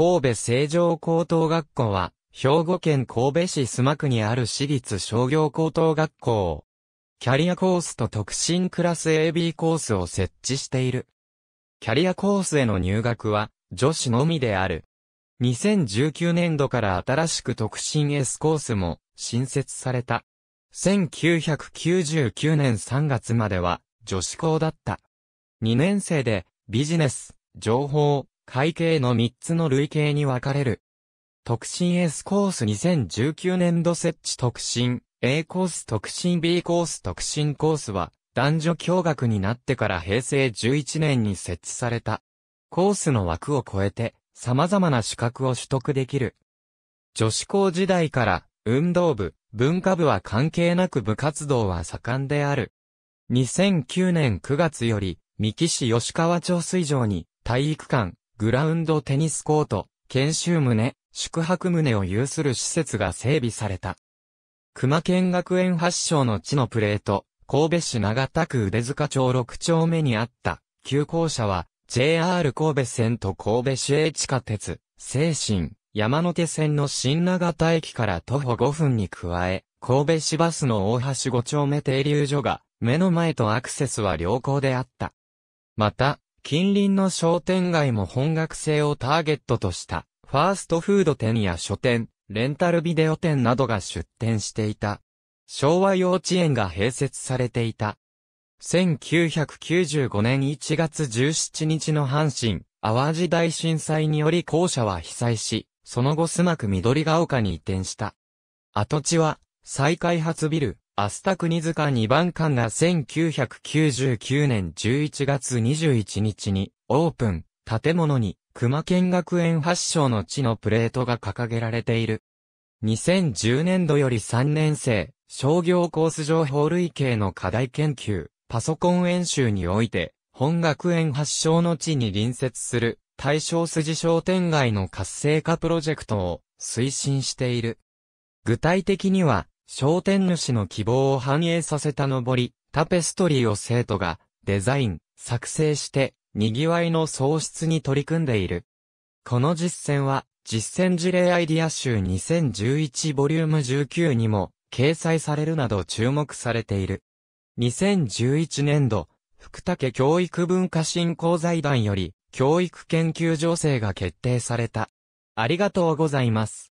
神戸成城高等学校は、兵庫県神戸市須磨区にある私立商業高等学校。キャリアコースと特進クラス AB コースを設置している。キャリアコースへの入学は、女子のみである。2019年度から新しく特進 S コースも新設された。1999年3月までは女子校だった。2年生でビジネス、情報、会計の3つの類型に分かれる。特進 S コース2019年度設置特進、A コース特進 B コース特進コースは、男女共学になってから平成11年に設置された。コースの枠を超えて、様々な資格を取得できる。女子校時代から、運動部、文化部は関係なく部活動は盛んである。2009年9月より、三木市吉川町水上に、体育館、グラウンドテニスコート、研修棟、宿泊棟を有する施設が整備された。熊県学園発祥の地のプレート、神戸市長田区腕塚町6丁目にあった、旧校舎は、JR 神戸線と神戸市営地下鉄、青神、山手線の新長田駅から徒歩5分に加え、神戸市バスの大橋5丁目停留所が、目の前とアクセスは良好であった。また、近隣の商店街も本学生をターゲットとした、ファーストフード店や書店、レンタルビデオ店などが出店していた。昭和幼稚園が併設されていた。1995年1月17日の阪神、淡路大震災により校舎は被災し、その後スマク緑が丘に移転した。跡地は、再開発ビル、アスタ国塚2番館が1999年11月21日にオープン、建物に熊県学園発祥の地のプレートが掲げられている。2010年度より3年生、商業コース情報類型の課題研究、パソコン演習において、本学園発祥の地に隣接する対象筋商店街の活性化プロジェクトを推進している。具体的には、商店主の希望を反映させたのぼり、タペストリーを生徒がデザイン、作成して、賑わいの創出に取り組んでいる。この実践は、実践事例アイディア集2011ボリューム19にも掲載されるなど注目されている。2011年度、福武教育文化振興財団より、教育研究情勢が決定された。ありがとうございます。